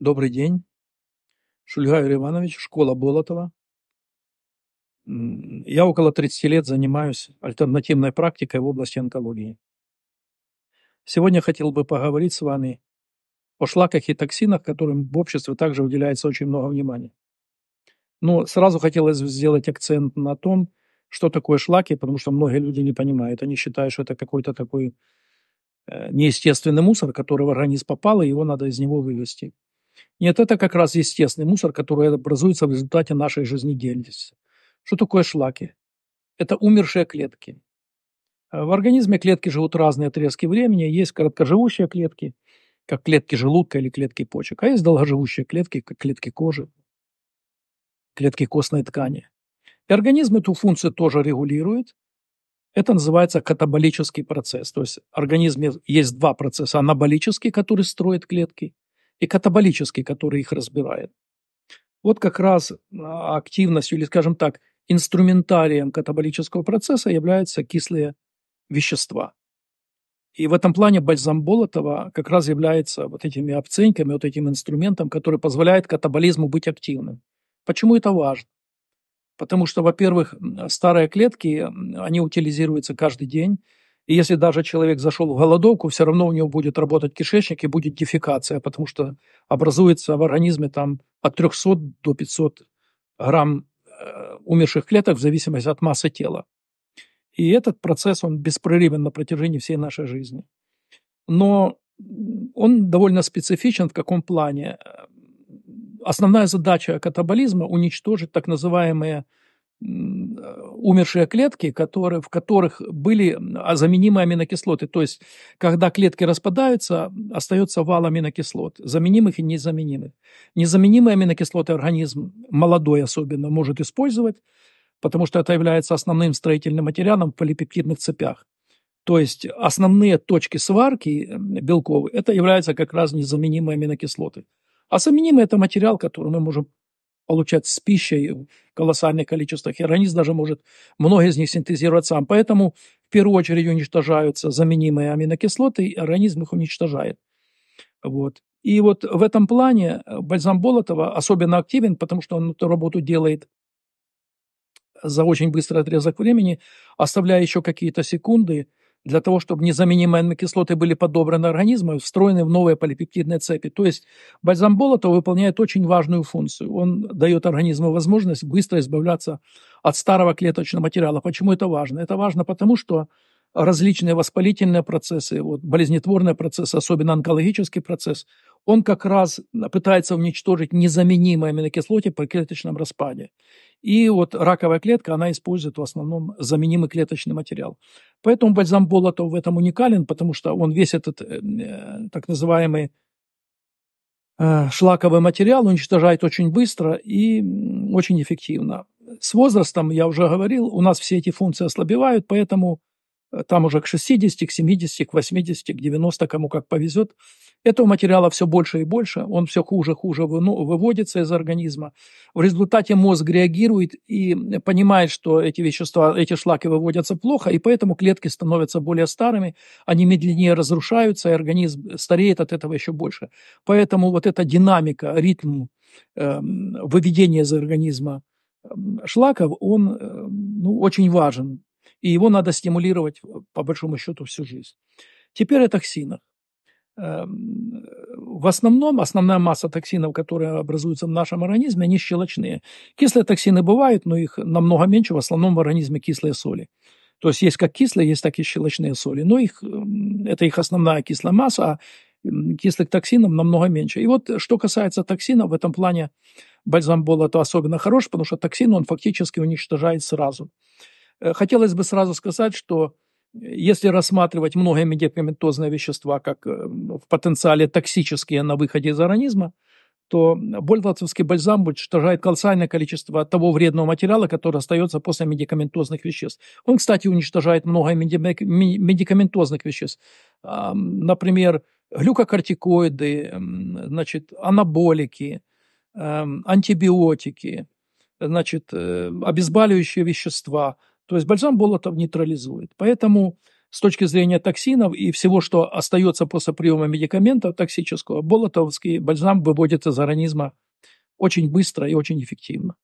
Добрый день. Шульгаев Юрий Иванович, школа Болотова. Я около 30 лет занимаюсь альтернативной практикой в области онкологии. Сегодня хотел бы поговорить с вами о шлаках и токсинах, которым в обществе также уделяется очень много внимания. Но ну, сразу хотелось сделать акцент на том, что такое шлаки, потому что многие люди не понимают. Они считают, что это какой-то такой э, неестественный мусор, который в организм попал, и его надо из него вывести. Нет, это как раз естественный мусор, который образуется в результате нашей жизнедеятельности. Что такое шлаки? Это умершие клетки. А в организме клетки живут разные отрезки времени. Есть короткоживущие клетки, как клетки желудка или клетки почек, а есть долгоживущие клетки, как клетки кожи, клетки костной ткани. И организм эту функцию тоже регулирует. Это называется катаболический процесс. То есть в организме есть два процесса. Анаболический, который строит клетки, и катаболический, который их разбирает. Вот как раз а, активностью или, скажем так, инструментарием катаболического процесса являются кислые вещества. И в этом плане бальзам Болотова как раз является вот этими обценьками, вот этим инструментом, который позволяет катаболизму быть активным. Почему это важно? Потому что, во-первых, старые клетки, они утилизируются каждый день, и если даже человек зашел в голодовку, все равно у него будет работать кишечник и будет дефекация, потому что образуется в организме там от 300 до 500 грамм э, умерших клеток в зависимости от массы тела. И этот процесс, он беспрерывен на протяжении всей нашей жизни. Но он довольно специфичен в каком плане. Э, основная задача катаболизма – уничтожить так называемые Э, умершие клетки, которые, в которых были а, заменимые аминокислоты. То есть, когда клетки распадаются, остается вал аминокислот, заменимых и незаменимых. Незаменимые аминокислоты организм, молодой особенно, может использовать, потому что это является основным строительным материалом в полипептидных цепях. То есть основные точки сварки белковые. это являются как раз незаменимые аминокислоты. А заменимый – это материал, который мы можем получать с пищей в колоссальных количествах. И организм даже может многие из них синтезировать сам. Поэтому в первую очередь уничтожаются заменимые аминокислоты, и организм их уничтожает. Вот. И вот в этом плане э, бальзам Болотова особенно активен, потому что он эту работу делает за очень быстрый отрезок времени, оставляя еще какие-то секунды для того, чтобы незаменимые аминокислоты были подобраны организмом и встроены в новые полипептидные цепи. То есть бальзам Болотова выполняет очень важную функцию. Он дает организму возможность быстро избавляться от старого клеточного материала. Почему это важно? Это важно потому, что различные воспалительные процессы, вот, болезнетворные процессы, особенно онкологический процесс, он как раз пытается уничтожить незаменимые аминокислоты при клеточном распаде. И вот раковая клетка, она использует в основном заменимый клеточный материал. Поэтому бальзам Болотов в этом уникален, потому что он весь этот э, э так называемый э, шлаковый материал уничтожает очень быстро и очень эффективно. С возрастом, я уже говорил, у нас все эти функции ослабевают, поэтому там уже к 60, к 70, к 80, к 90, кому как повезет. Этого материала все больше и больше, он все хуже и хуже ну, выводится из организма. В результате мозг реагирует и понимает, что эти вещества, эти шлаки выводятся плохо, и поэтому клетки становятся более старыми, они медленнее разрушаются, и организм стареет от этого еще больше. Поэтому вот эта динамика, ритм э, выведения из организма эм, шлаков, он э, ну, очень важен и его надо стимулировать, э, по большому счету, всю жизнь. Теперь о токсинах. Эм, в основном, основная масса токсинов, которые образуются в нашем организме, они щелочные. Кислые токсины бывают, но их намного меньше, в основном в организме кислые соли. То есть есть как кислые, есть так и щелочные соли. Но их, эм, это их основная кислая масса, а эм, кислых токсинов намного меньше. И вот э, что касается токсинов, в этом плане бальзам Бола то особенно хорош, потому что токсин он фактически уничтожает сразу. Э, хотелось бы сразу сказать, что э, если рассматривать многие медикаментозные вещества как э, ну, в потенциале токсические на выходе из организма, то больвацевский бальзам уничтожает колоссальное количество того вредного материала, который остается после медикаментозных веществ. Он, кстати, уничтожает много медикаментозных веществ. А, например, глюкокортикоиды, значит, анаболики, эм, антибиотики, значит, обезболивающие вещества – то есть бальзам Болотов нейтрализует. Поэтому с точки зрения токсинов и всего, что остается после приема медикамента токсического, болотовский бальзам выводится из организма очень быстро и очень эффективно.